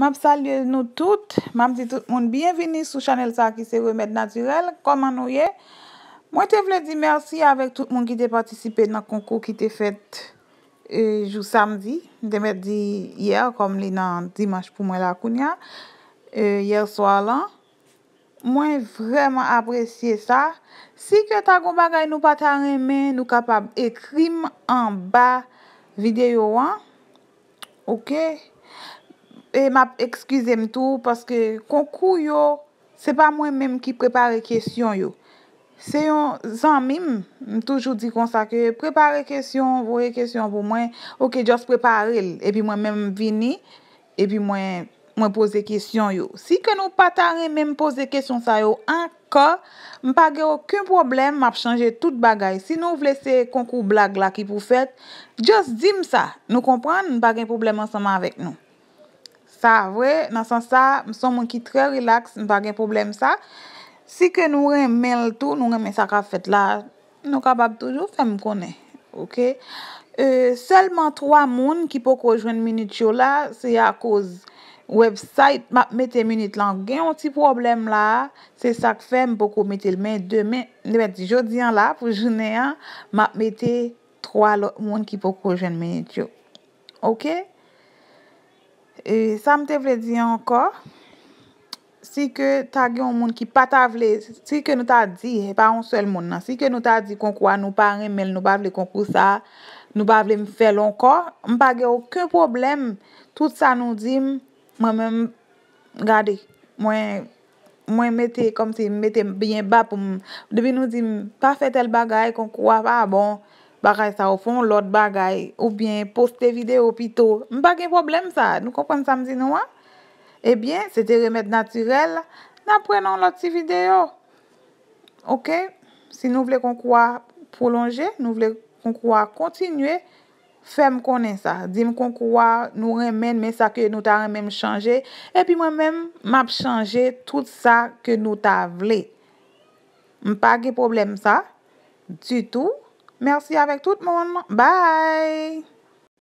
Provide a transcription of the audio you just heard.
Mab salye nou tout, mab di tout moun bienveni sou chanel sa ki se remèd naturel, koman nou ye. Mwen te vle di mersi avèk tout moun ki te patisipe nan konkou ki te fèt e, jou samdi, demè di yèr, kom li nan dimanj pou mwen lakoun ya, e, yèr swa lan. Mwen vreman apresye sa. Si ke ta gou bagay nou pata remè, nou kapab ekrim an ba videyo an. Ok? E m ap ekskuse m tou paske konkou yo, se pa mwen menm ki prepare kesyon yo. Se yon zan mim, m toujou di konsa ke prepare kesyon, vwe kesyon pou mwen, ouke just prepare, epi mwen menm vini, epi mwen pose kesyon yo. Si ke nou patare menm pose kesyon sa yo ankor, m pa ge okun problem, m ap chanje tout bagay. Si nou vle se konkou blag la ki pou fet, just dim sa, nou kompran, m pa gen problem ansama vek nou. Sa, vwe, nan san sa, mson mwen ki tre relax, mwen pa gen problem sa. Si ke nou rem men l tou, nou rem men sa ka fet la, nou ka bab toujou, fem mkone. Ok. E, selman 3 moun ki po koujwen menit yo la, se ya kouz. Website, map mette menit lan, gen yon ti problem la. Se sak fem, po kou mette l men, demen, ne beti jodi an la, pou jounen an, map mette 3 moun ki po koujwen menit yo. Ok. Ok. E sa m te vle di ankor, si ke ta ge yon moun ki pa ta vle, si ke nou ta di, e pa yon sel moun nan, si ke nou ta di konkwa nou pa remel nou pa vle konkwa sa, nou pa vle m fel ankor, m pa ge ouke problem, tout sa nou dim, mwen mwen gade, mwen mette, mwen mette byen bap, debi nou dim, pa fet el bagay konkwa pa bon, Baray sa ou fon lot bagay. Ou bien, poste video pito. Mpa gen problem sa. Nou kompon sa mdi nou an? Ebyen, eh se te remet naturel, nan prenon lot si video. Ok? Si nou vle konkouwa prolonger, nou vle konkouwa kontinue, fem konen sa. Dim konkouwa nou remen me sa ke nou ta remen mchange. E pi mwen men m ap chanje tout sa ke nou ta vle. Mpa gen problem sa. Tutou, Merci avec tout le monde. Bye!